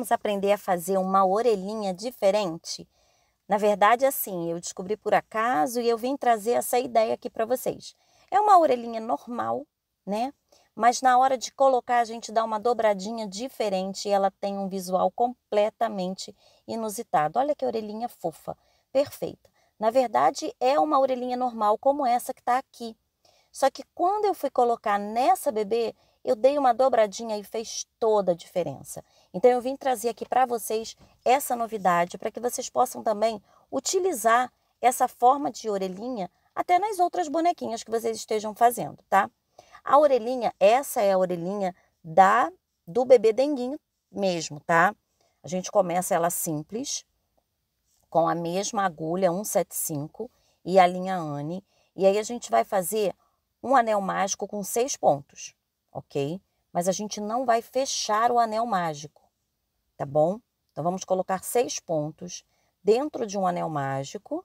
vamos aprender a fazer uma orelhinha diferente? Na verdade, assim, eu descobri por acaso e eu vim trazer essa ideia aqui para vocês. É uma orelhinha normal, né? Mas na hora de colocar, a gente dá uma dobradinha diferente e ela tem um visual completamente inusitado. Olha que orelhinha fofa, perfeita. Na verdade, é uma orelhinha normal como essa que está aqui. Só que quando eu fui colocar nessa bebê, eu dei uma dobradinha e fez toda a diferença. Então eu vim trazer aqui para vocês essa novidade para que vocês possam também utilizar essa forma de orelhinha até nas outras bonequinhas que vocês estejam fazendo, tá? A orelhinha, essa é a orelhinha da do bebê denguinho mesmo, tá? A gente começa ela simples, com a mesma agulha 175 e a linha Anne, e aí a gente vai fazer um anel mágico com seis pontos ok? Mas a gente não vai fechar o anel mágico, tá bom? Então vamos colocar seis pontos dentro de um anel mágico.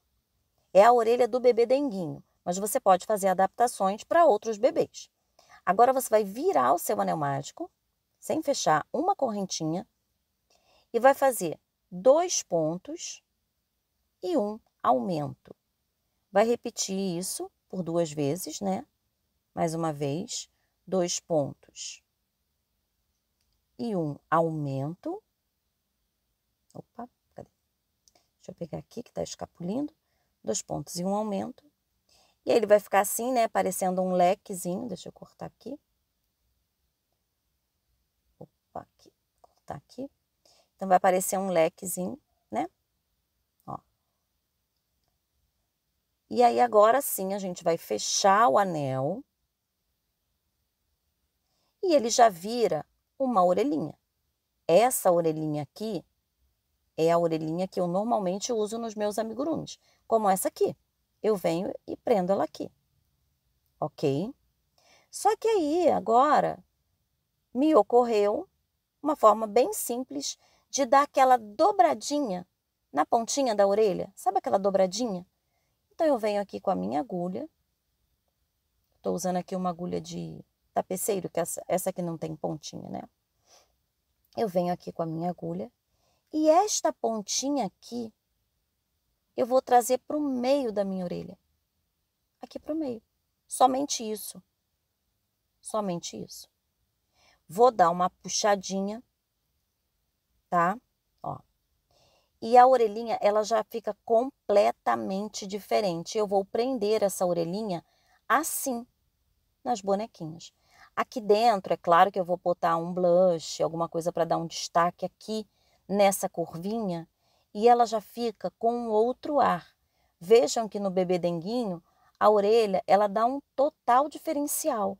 É a orelha do bebê denguinho, mas você pode fazer adaptações para outros bebês. Agora você vai virar o seu anel mágico, sem fechar, uma correntinha e vai fazer dois pontos e um aumento. Vai repetir isso por duas vezes, né? Mais uma vez dois pontos e um aumento. Opa, cadê? Deixa eu pegar aqui que está escapulindo. Dois pontos e um aumento. E aí ele vai ficar assim, né? Parecendo um lequezinho. Deixa eu cortar aqui. Opa, aqui. Cortar aqui. Então vai aparecer um lequezinho, né? Ó. E aí agora sim a gente vai fechar o anel e ele já vira uma orelhinha. Essa orelhinha aqui é a orelhinha que eu normalmente uso nos meus amigurumis, como essa aqui. Eu venho e prendo ela aqui, ok? Só que aí, agora, me ocorreu uma forma bem simples de dar aquela dobradinha na pontinha da orelha, sabe aquela dobradinha? Então, eu venho aqui com a minha agulha, estou usando aqui uma agulha de tapeceiro, que essa, essa aqui não tem pontinha, né? Eu venho aqui com a minha agulha e esta pontinha aqui eu vou trazer para o meio da minha orelha. Aqui para o meio. Somente isso. Somente isso. Vou dar uma puxadinha, tá? Ó. E a orelhinha, ela já fica completamente diferente. Eu vou prender essa orelhinha assim nas bonequinhas. Aqui dentro, é claro que eu vou botar um blush, alguma coisa para dar um destaque aqui nessa curvinha, e ela já fica com um outro ar. Vejam que no bebê denguinho, a orelha, ela dá um total diferencial,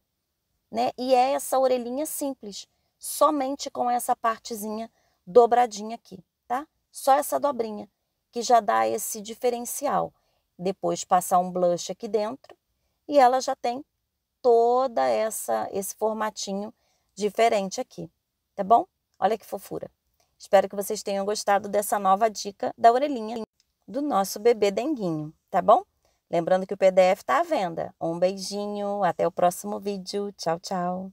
né? E é essa orelhinha simples, somente com essa partezinha dobradinha aqui, tá? Só essa dobrinha, que já dá esse diferencial. Depois passar um blush aqui dentro e ela já tem toda essa esse formatinho diferente aqui, tá bom? Olha que fofura. Espero que vocês tenham gostado dessa nova dica da orelhinha do nosso bebê denguinho, tá bom? Lembrando que o PDF está à venda. Um beijinho, até o próximo vídeo. Tchau, tchau.